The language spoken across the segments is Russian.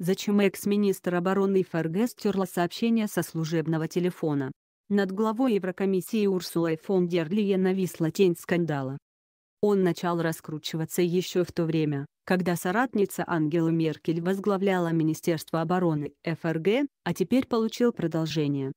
зачем экс-министр обороны ФРГ стерла сообщение со служебного телефона. Над главой Еврокомиссии Урсулой фон дер Лиен нависла тень скандала. Он начал раскручиваться еще в то время, когда соратница Ангела Меркель возглавляла Министерство обороны ФРГ, а теперь получил продолжение.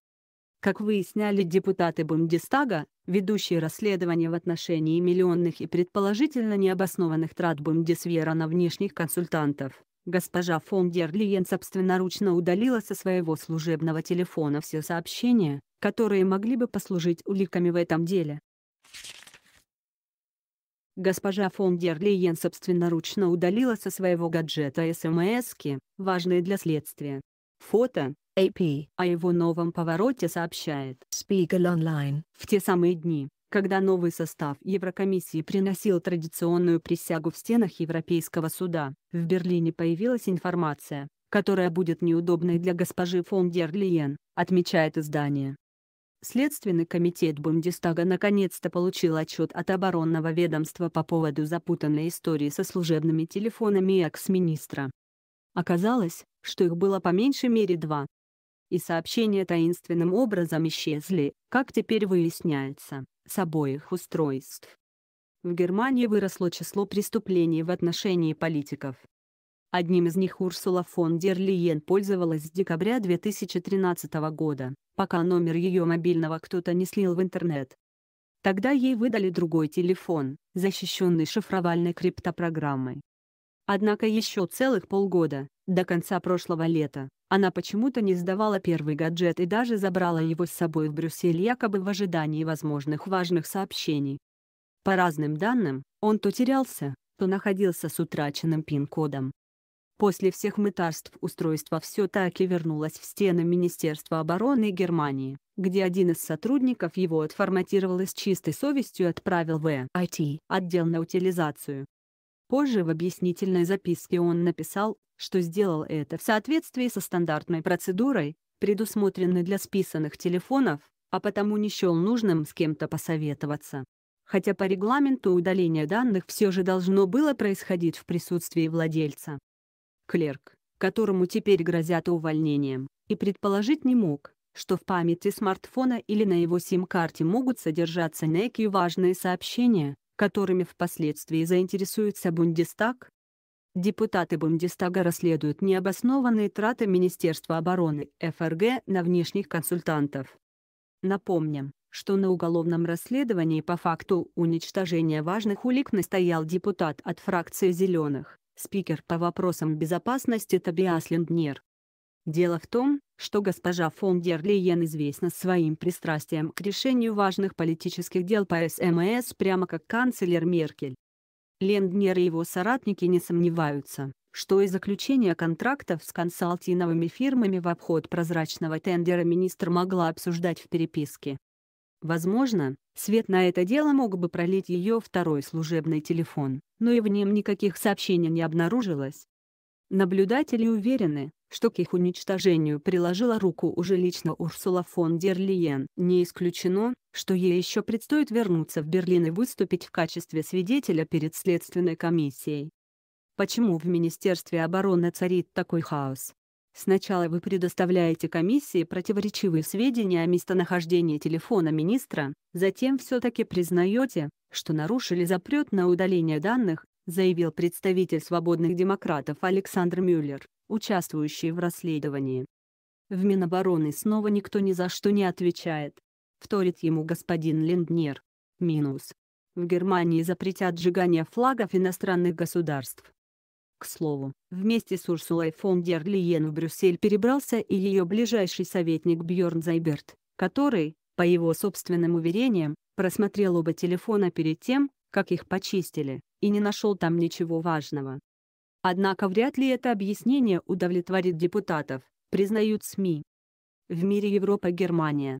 Как выясняли депутаты Бундестага, ведущие расследование в отношении миллионных и предположительно необоснованных трат Бундесвера на внешних консультантов, Госпожа фон дер Лиен собственноручно удалила со своего служебного телефона все сообщения, которые могли бы послужить уликами в этом деле. Госпожа фон дер Лиен собственноручно удалила со своего гаджета СМСки, важные для следствия. Фото, AP, а о его новом повороте сообщает Spiegel Online. В те самые дни, когда новый состав Еврокомиссии приносил традиционную присягу в стенах Европейского суда, в Берлине появилась информация, которая будет неудобной для госпожи фон дер Лиен, отмечает издание. Следственный комитет Бундестага наконец-то получил отчет от оборонного ведомства по поводу запутанной истории со служебными телефонами экс-министра. Оказалось, что их было по меньшей мере два. И сообщения таинственным образом исчезли, как теперь выясняется с обоих устройств. В Германии выросло число преступлений в отношении политиков. Одним из них Урсула фон дер Лиен пользовалась с декабря 2013 года, пока номер ее мобильного кто-то не слил в интернет. Тогда ей выдали другой телефон, защищенный шифровальной криптопрограммой. Однако еще целых полгода, до конца прошлого лета, она почему-то не сдавала первый гаджет и даже забрала его с собой в Брюссель якобы в ожидании возможных важных сообщений. По разным данным, он то терялся, то находился с утраченным пин-кодом. После всех мытарств устройство все таки вернулось в стены Министерства обороны Германии, где один из сотрудников его отформатировал и с чистой совестью отправил в IT отдел на утилизацию. Позже в объяснительной записке он написал, что сделал это в соответствии со стандартной процедурой, предусмотренной для списанных телефонов, а потому не счел нужным с кем-то посоветоваться. Хотя по регламенту удаление данных все же должно было происходить в присутствии владельца. Клерк, которому теперь грозят увольнением, и предположить не мог, что в памяти смартфона или на его сим-карте могут содержаться некие важные сообщения, которыми впоследствии заинтересуется Бундестаг, Депутаты Бундестага расследуют необоснованные траты Министерства обороны ФРГ на внешних консультантов. Напомним, что на уголовном расследовании по факту уничтожения важных улик настоял депутат от фракции «Зеленых», спикер по вопросам безопасности Тобиас Линднер. Дело в том, что госпожа фон дер Лейен известна своим пристрастием к решению важных политических дел по СМС прямо как канцлер Меркель. Ленднер и его соратники не сомневаются, что и заключение контрактов с консалтинговыми фирмами в обход прозрачного тендера министр могла обсуждать в переписке. Возможно, свет на это дело мог бы пролить ее второй служебный телефон, но и в нем никаких сообщений не обнаружилось. Наблюдатели уверены, что к их уничтожению приложила руку уже лично Урсула фон дер Лиен. Не исключено, что ей еще предстоит вернуться в Берлин и выступить в качестве свидетеля перед следственной комиссией. Почему в Министерстве обороны царит такой хаос? Сначала вы предоставляете комиссии противоречивые сведения о местонахождении телефона министра, затем все-таки признаете, что нарушили запрет на удаление данных, заявил представитель свободных демократов Александр Мюллер, участвующий в расследовании. В Минобороны снова никто ни за что не отвечает. Вторит ему господин Линднер. Минус. В Германии запретят сжигание флагов иностранных государств. К слову, вместе с Урсулой фон дер Лиен в Брюссель перебрался и ее ближайший советник Бьорн Зайберт, который, по его собственным уверениям, просмотрел оба телефона перед тем, как их почистили, и не нашел там ничего важного. Однако вряд ли это объяснение удовлетворит депутатов, признают СМИ. В мире Европа-Германия